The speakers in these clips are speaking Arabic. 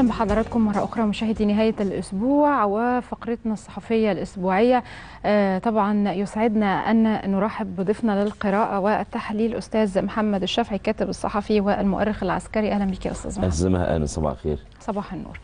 اهلا بحضراتكم مره اخرى مشاهدي نهايه الاسبوع وفقرتنا الصحفيه الاسبوعيه آه، طبعا يسعدنا ان نرحب بضيفنا للقراءه والتحليل استاذ محمد الشافعي الكاتب الصحفي والمؤرخ العسكري اهلا بك يا استاذ محمد. أهلا صباح الخير. صباح النور.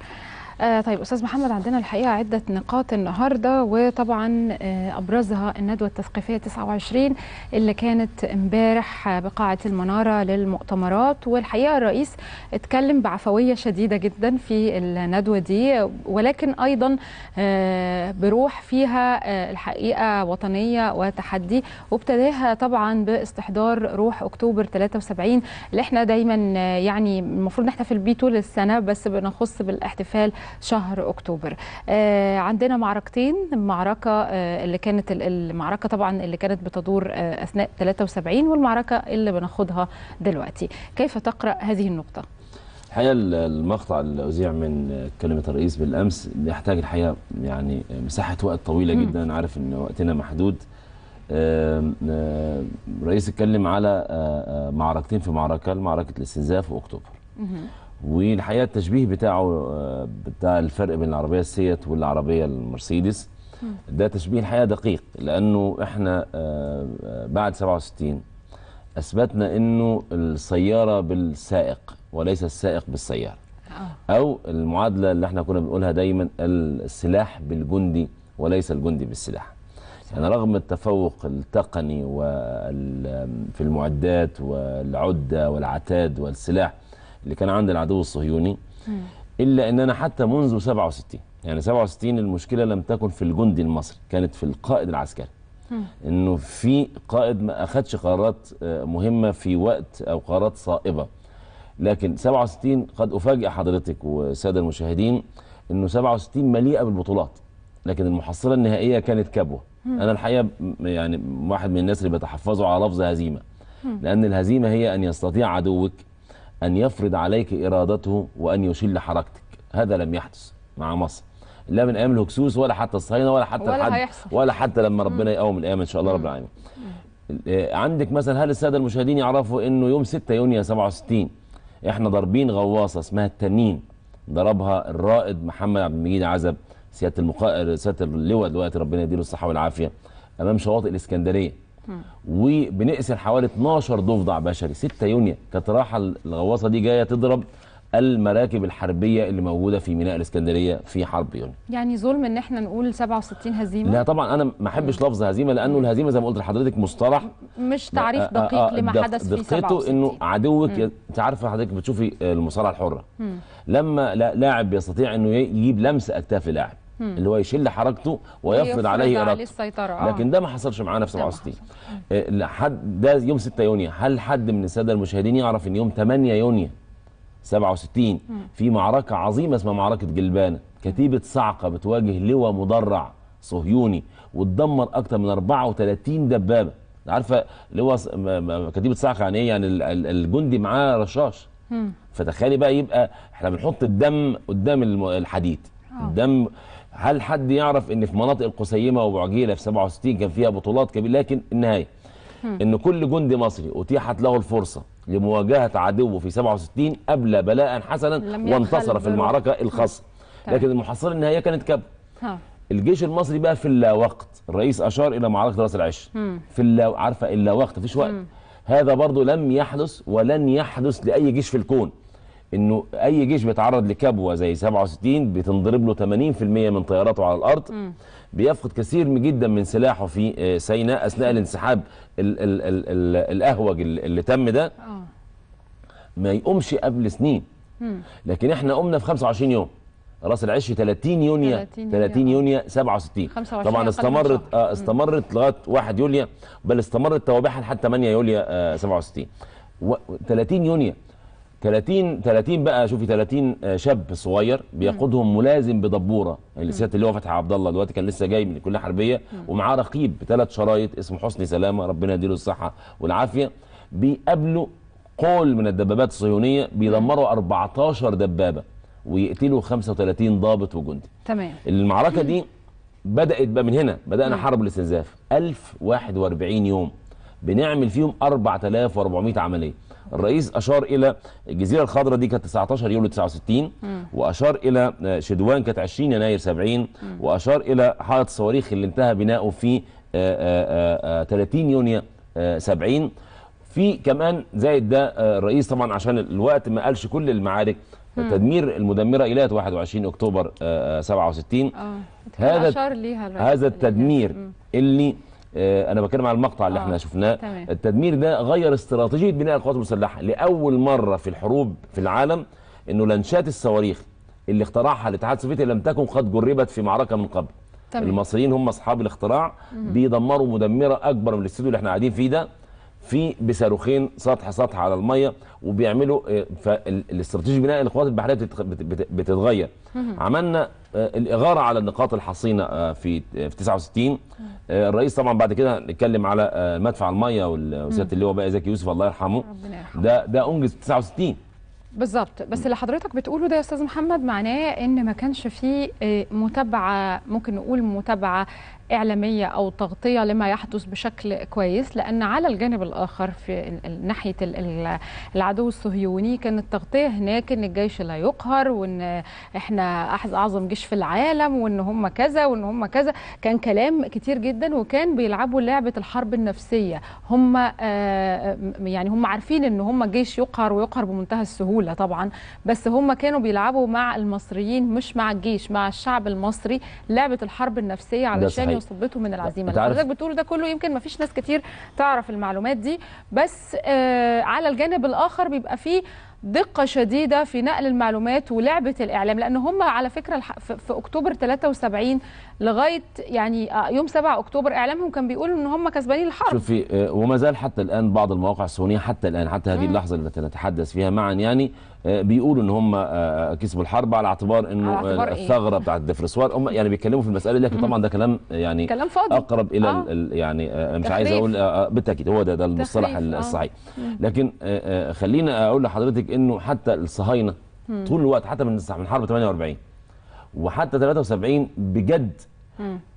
آه طيب استاذ محمد عندنا الحقيقه عده نقاط النهارده وطبعا آه ابرزها الندوه التثقيفيه 29 اللي كانت امبارح بقاعه المناره للمؤتمرات والحقيقه الرئيس اتكلم بعفويه شديده جدا في الندوه دي ولكن ايضا آه بروح فيها آه الحقيقه وطنيه وتحدي وابتداها طبعا باستحضار روح اكتوبر 73 اللي احنا دايما آه، يعني المفروض نحتفل بيه طول السنه بس بنخص بالاحتفال شهر اكتوبر آه، عندنا معركتين معركه آه، اللي كانت المعركه طبعا اللي كانت بتدور آه، اثناء 73 والمعركه اللي بناخدها دلوقتي كيف تقرا هذه النقطه الحقيقه المقطع اللي اذيع من كلمه الرئيس بالامس بيحتاج الحقيقه يعني مساحه وقت طويله جدا انا عارف ان وقتنا محدود الرئيس اتكلم على معركتين في معركه معركه الاستنزاف واكتوبر والحقيقه التشبيه بتاعه آه، بتاع الفرق بين العربيه السيات والعربيه المرسيدس ده تشبيه الحقيقه دقيق لانه احنا آه، آه، بعد 67 اثبتنا انه السياره بالسائق وليس السائق بالسياره او المعادله اللي احنا كنا بنقولها دايما السلاح بالجندي وليس الجندي بالسلاح يعني رغم التفوق التقني في المعدات والعده والعتاد والسلاح اللي كان عند العدو الصهيوني إلا أن أنا حتى منذ 67 يعني 67 المشكلة لم تكن في الجندي المصري كانت في القائد العسكري أنه في قائد ما أخدش قرارات آه، مهمة في وقت أو قرارات صائبة لكن 67 قد أفاجئ حضرتك والسادة المشاهدين أنه 67 مليئة بالبطولات لكن المحصلة النهائية كانت كبوة أنا الحقيقة يعني واحد من الناس اللي بيتحفظوا على لفظ هزيمة لأن الهزيمة هي أن يستطيع عدوك أن يفرض عليك إرادته وأن يشل حركتك هذا لم يحدث مع مصر لا من ايام الهكسوس ولا حتى الصهاينه ولا حتى ولا الحد ولا حتى لما ربنا يقوم الأيام ان شاء الله رب العالمين آه، عندك مثلا هل الساده المشاهدين يعرفوا انه يوم 6 يونيو 67 احنا ضاربين غواصه اسمها التنين ضربها الرائد محمد عبد المجيد عزب سياده المقا... سياده اللواء دلوقتي ربنا يديله الصحه والعافيه امام شواطئ الاسكندريه وبنقسم حوالي 12 ضفدع بشري 6 يونيو كانت رايحه الغواصه دي جايه تضرب المراكب الحربيه اللي موجوده في ميناء الاسكندريه في حرب يونيو. يعني ظلم ان احنا نقول 67 هزيمه؟ لا طبعا انا ما احبش لفظ هزيمه لانه الهزيمه زي ما قلت لحضرتك مصطلح مش تعريف آه، آه، دقيق آآ آه، آآ لما حدث في 67 انه عدوك انت عارفه حضرتك بتشوفي المصارعه الحره. مم. لما لاعب يستطيع انه يجيب لمسه اكتاف لاعب اللي هو يشل حركته ويفرض عليه ارادته آه. لكن ده ما حصلش معانا في 67 لحد ده يوم 6 يونيو هل حد من الساده المشاهدين يعرف ان يوم 8 يونيو 67 في معركه عظيمه اسمها معركه جلبانه كتيبه صعقه بتواجه لواء مدرع صهيوني وتدمر اكتر من 34 دبابه عارفه لواء كتيبه صعقه يعني ايه يعني الجندي معاه رشاش فتخيلي بقى يبقى احنا بنحط الدم قدام الحديد آه. الدم هل حد يعرف ان في مناطق القسيمه وبعجيله في 67 كان فيها بطولات كبيره لكن النهايه ان كل جندي مصري اتيحت له الفرصه لمواجهه عدوه في 67 ابلى بلاء حسنا وانتصر في المعركه الخاصه لكن المحصله النهائيه كانت كب الجيش المصري بقى في اللاوقت الرئيس اشار الى معركه راس العش في اللا عارفه اللاوقت مفيش وقت هذا برضه لم يحدث ولن يحدث لاي جيش في الكون انه اي جيش بيتعرض لكبوه زي 67 بتنضرب له 80% من طياراته على الارض م. بيفقد كثير جدا من سلاحه في آه، سيناء اثناء الانسحاب ال ال ال ال الاهوج اللي تم ده آه. ما يقومش قبل سنين لكن احنا قمنا في 25 يوم راس العش 30 يونيو 30 يونيو 67 طبعا استمرت آه استمرت لغايه 1 يوليو بل استمرت توابعها لحد 8 يوليو آه 67 30 يونيو 30 30 بقى شوفي 30 آه، شاب صغير بيقودهم ملازم بدبوره السيادة اللي هو فتحي عبد الله دلوقتي كان لسه جاي من الكليه الحربيه ومعاه رقيب بثلاث شرايط اسمه حسني سلامه ربنا يديله الصحه والعافيه بيقابلوا قول من الدبابات الصهيونيه بيدمروا 14 دبابه ويقتلوا 35 ضابط وجندي تمام المعركه دي بدات بقى من هنا بدانا حرب الاستنزاف 1041 يوم بنعمل فيهم 4400 عمليه الرئيس اشار الى الجزيره الخضراء دي كانت 19 يوليو 69 واشار الى آه، شدوان كانت 20 يناير 70 واشار الى حائط الصواريخ اللي انتهى بناؤه في 30 آه، آه، يونيو 70 في كمان زائد ده الرئيس طبعا عشان الوقت ما قالش كل المعارك تدمير المدمره الى 21 اكتوبر 67 هذا هذا التدمير اللي آه، انا بتكلم على المقطع اللي آه. احنا شفناه التدمير ده غير استراتيجيه بناء القوات المسلحه لاول مره في الحروب في العالم انه لانشات الصواريخ اللي اخترعها الاتحاد السوفيتي لم تكن قد جربت في معركه من قبل تمام. المصريين هم اصحاب الاختراع بيدمروا مدمره اكبر من الاستوديو اللي احنا قاعدين فيه ده في بصاروخين سطح سطح على الميه وبيعملوا آه، فالاستراتيجي بناء القوات البحريه بتتغير عملنا آه، الاغاره على النقاط الحصينه آه، في في 69 الرئيس طبعا بعد كده نتكلم على مدفع الميه وسياده اللواء بقى زكي يوسف الله يرحمه ده ده انجز 69 بالظبط بس اللي حضرتك بتقوله ده يا استاذ محمد معناه ان ما كانش فيه متابعه ممكن نقول متابعه إعلامية أو تغطية لما يحدث بشكل كويس لأن على الجانب الآخر في ناحية العدو الصهيوني كان التغطية هناك أن الجيش لا يقهر وأن إحنا أعظم جيش في العالم وأن هم كذا وأن هم كذا كان كلام كتير جدا وكان بيلعبوا لعبة الحرب النفسية هم آه، يعني هم عارفين أن هم جيش يقهر ويقهر بمنتهى السهولة طبعا بس هم كانوا بيلعبوا مع المصريين مش مع الجيش مع الشعب المصري لعبة الحرب النفسية علشان ربنا أيوة. من العزيمه اللي حضرتك بتقوله ده كله يمكن ما فيش ناس كتير تعرف المعلومات دي بس آه على الجانب الاخر بيبقى فيه دقه شديده في نقل المعلومات ولعبه الاعلام لان هم على فكره في اكتوبر 73 لغايه يعني آه، يوم 7 اكتوبر اعلامهم كان بيقول ان هم كسبانين الحرب شوفي آه، وما زال حتى الان بعض المواقع الصهيونيه حتى الان حتى هذه اللحظه التي نتحدث فيها معا يعني آه، بيقولوا ان هم آه، آه، كسبوا الحرب على اعتبار انه على اعتبار إيه؟ الثغره إيه؟ بتاعت الدفرسوار هم يعني بيتكلموا في المساله لكن طبعا ده كلام يعني كلام فاضي. اقرب الى آه. يعني مش تخريف. عايز اقول بالتاكيد هو ده ده المصطلح الصحيح لكن خلينا اقول لحضرتك انه حتى الصهاينه طول الوقت حتى من من حرب 48 وحتى 73 بجد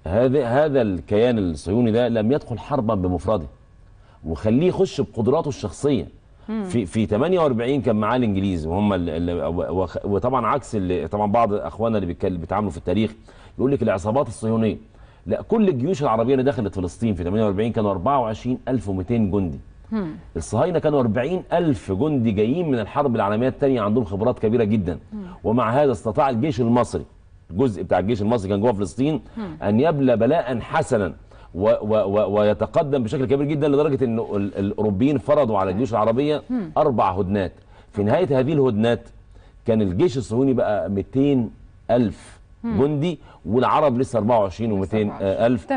هذا هذا الكيان الصهيوني ده لم يدخل حربا بمفرده وخليه يخش بقدراته الشخصيه في في 48 كان معاه الانجليز وهم وطبعا عكس اللي طبعا بعض اخواننا اللي بيتعاملوا في التاريخ يقول لك العصابات الصهيونيه لا كل الجيوش العربيه اللي دخلت فلسطين في 48 كانوا 24200 جندي الصهاينه كانوا 40000 جندي جايين من الحرب العالميه الثانيه عندهم خبرات كبيره جدا ومع هذا استطاع الجيش المصري الجزء بتاع الجيش المصري كان جوه فلسطين ان يبلى بلاء حسنا و و و ويتقدم بشكل كبير جدا لدرجة أن الأوروبيين فرضوا على الجيوش العربية أربع هدنات في نهاية هذه الهدنات كان الجيش الصهيوني بقى 200 ألف جندي والعرب لسه 24 و200 ألف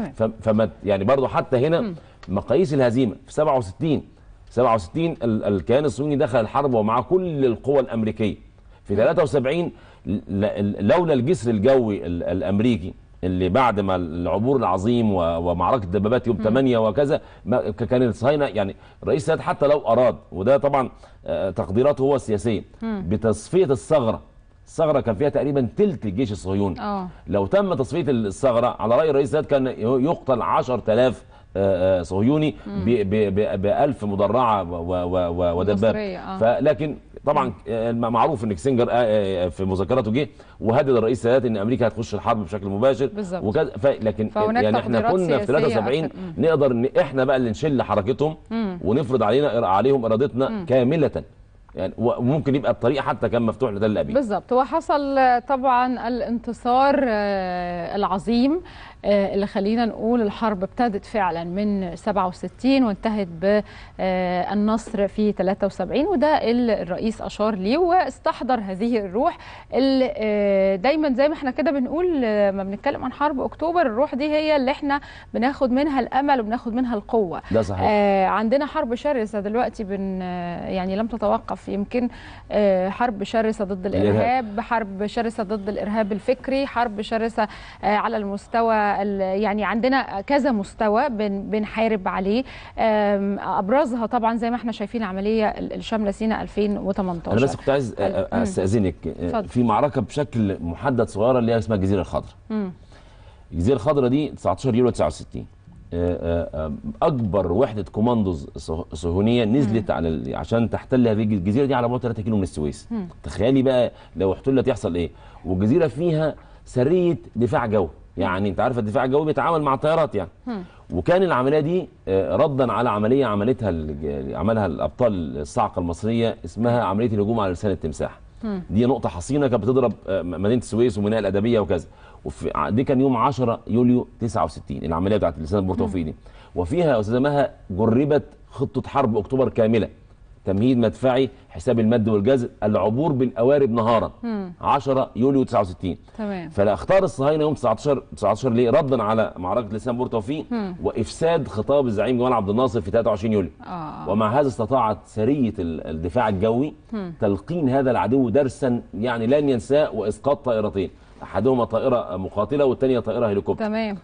فما يعني برضه حتى هنا مقاييس الهزيمة في 67 67 الكيان الصهيوني دخل الحرب ومع كل القوى الأمريكية في 73 لولا الجسر الجوي الأمريكي اللي بعد ما العبور العظيم ومعركه الدبابات يوم 8 وكذا كان الصهاينه يعني رئيس السادات حتى لو اراد وده طبعا آه، تقديراته هو السياسيه بتصفيه الثغره الثغره كان فيها تقريبا ثلث الجيش الصهيوني آه. لو تم تصفيه الثغره على راي الرئيس السادات كان يقتل 10000 آه، آه، صهيوني بألف مدرعة ودباب آه. لكن طبعا معروف ان كسنجر في مذكراته جه وهدد الرئيس سادات ان امريكا هتخش الحرب بشكل مباشر وكذا لكن يعني احنا كنا في 73 نقدر ان احنا بقى اللي نشل حركتهم ونفرض علينا عليهم ارادتنا كامله يعني وممكن يبقى الطريق حتى كان مفتوح لده اللي بالظبط وحصل طبعا الانتصار آه، العظيم آه، اللي خلينا نقول الحرب ابتدت فعلا من 67 وانتهت بالنصر آه، في 73 وده اللي الرئيس اشار ليه واستحضر هذه الروح اللي دايما زي ما احنا كده بنقول ما بنتكلم عن حرب اكتوبر الروح دي هي اللي احنا بناخد منها الامل وبناخد منها القوه ده صحيح. عندنا حرب شرسه دلوقتي بن يعني لم تتوقف الناس يمكن آه، حرب شرسة ضد الإرهاب حرب شرسة ضد الإرهاب الفكري حرب شرسة آه، على المستوى يعني عندنا كذا مستوى بنحارب عليه أبرزها طبعا زي ما احنا شايفين عمليه الشاملة سينا 2018 أنا بس كنت عايز أستأذنك آه، في معركة بشكل محدد صغيرة اللي هي اسمها الجزيرة الخضراء الجزيرة الخضراء دي 19 يوليو 69 اكبر وحده كوماندوز صهيونيه نزلت على عشان تحتل هذه الجزيره دي على بعد 3 كيلو من السويس تخيلي بقى لو احتلت يحصل ايه والجزيره فيها سريه دفاع جوي يعني انت عارفه الدفاع الجوي بيتعامل مع الطيارات يعني وكان العمليه دي آه، ردا على عمليه عملتها عملها الابطال الصاعقه المصريه اسمها عمليه الهجوم على لسان التمساح دي نقطه حصينه كانت بتضرب آه، مدينه السويس وميناء الادبيه وكذا وفي دي كان يوم 10 يوليو 69 العمليه بتاعت لسان البورتوفي دي وفيها يا استاذه مها جربت خطه حرب اكتوبر كامله تمهيد مدفعي حساب المد والجزر العبور بالقوارب نهارا 10 يوليو 69 تمام فاختار الصهاينه يوم 19 19 ليه ردا على معركه لسان بورتو وافساد خطاب الزعيم جمال عبد الناصر في 23 يوليو آه. ومع هذا استطاعت سريه الدفاع الجوي مم. تلقين هذا العدو درسا يعني لن ينساه واسقاط طائرتين احدهما طائره مقاتله والثانيه طائره هليكوبتر تمام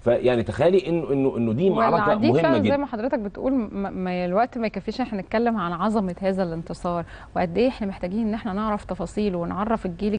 فيعني تخيلي انه انه انه دي معركه مهمه جدا زي ما حضرتك بتقول ما الوقت ما يكفيش احنا نتكلم عن عظمه هذا الانتصار وقد ايه احنا محتاجين ان احنا نعرف تفاصيله ونعرف الجيل